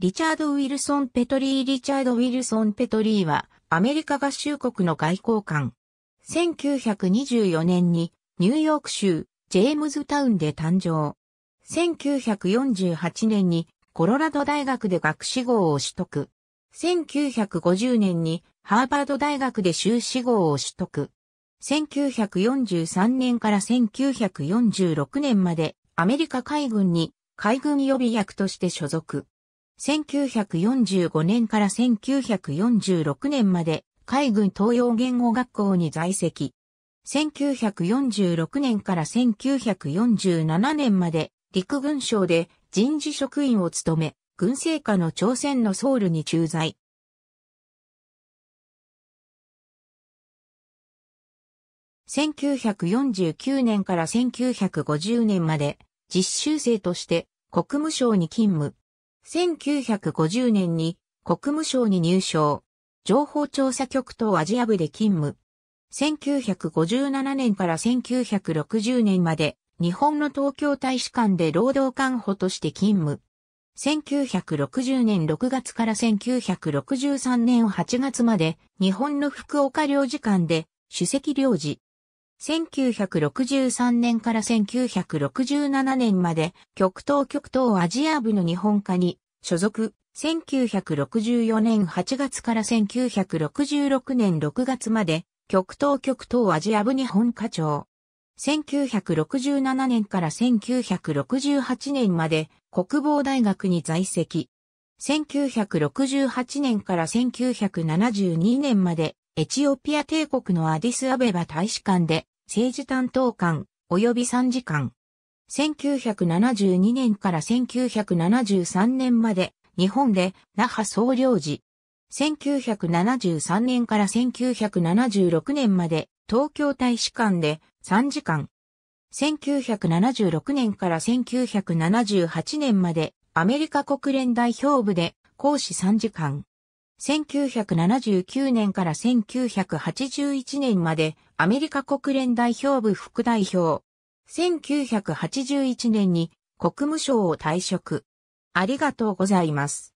リチャード・ウィルソン・ペトリー・リチャード・ウィルソン・ペトリーは、アメリカ合衆国の外交官。1924年に、ニューヨーク州、ジェームズタウンで誕生。1948年に、コロラド大学で学士号を取得。1950年に、ハーバード大学で修士号を取得。1943年から1946年まで、アメリカ海軍に、海軍予備役として所属。1945年から1946年まで海軍東洋言語学校に在籍。1946年から1947年まで陸軍省で人事職員を務め、軍政下の朝鮮のソウルに駐在。1949年から1950年まで実習生として国務省に勤務。1950年に国務省に入省、情報調査局とアジア部で勤務。1957年から1960年まで日本の東京大使館で労働官補として勤務。1960年6月から1963年8月まで日本の福岡領事館で主席領事、1963年から1967年まで極東極東アジア部の日本課に所属。1964年8月から1966年6月まで極東極東アジア部日本課長。1967年から1968年まで国防大学に在籍。1968年から1972年までエチオピア帝国のアディスアベバ大使館で政治担当官及び参事官。1972年から1973年まで日本で那覇総領事。1973年から1976年まで東京大使館で参事官。1976年から1978年までアメリカ国連代表部で講師参事官。1979年から1981年までアメリカ国連代表部副代表。1981年に国務省を退職。ありがとうございます。